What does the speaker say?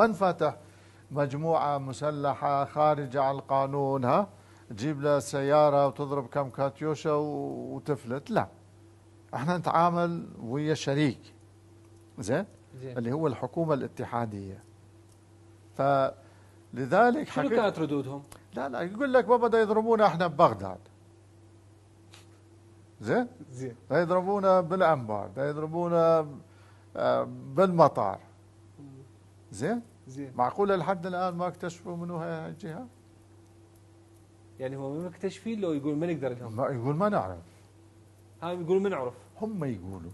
ما انفتح مجموعة مسلحة خارجة عن القانون ها تجيب له سيارة وتضرب كم كاتيوشا وتفلت لا احنا نتعامل ويا شريك زين اللي هو الحكومة الاتحادية فلذلك شنو كانت ردودهم؟ لا لا يقول لك بابا دا يضربونا احنا ببغداد زين؟ زين دا يضربونا بالانبار دا يضربونا آه، بالمطار زين زين معقوله لحد الان ما اكتشفوا منو هاي الجهه؟ يعني هو مكتشفين لو يقول ما نقدر نهم ما يقول ما نعرف هاي يقول ما نعرف هم يقولوا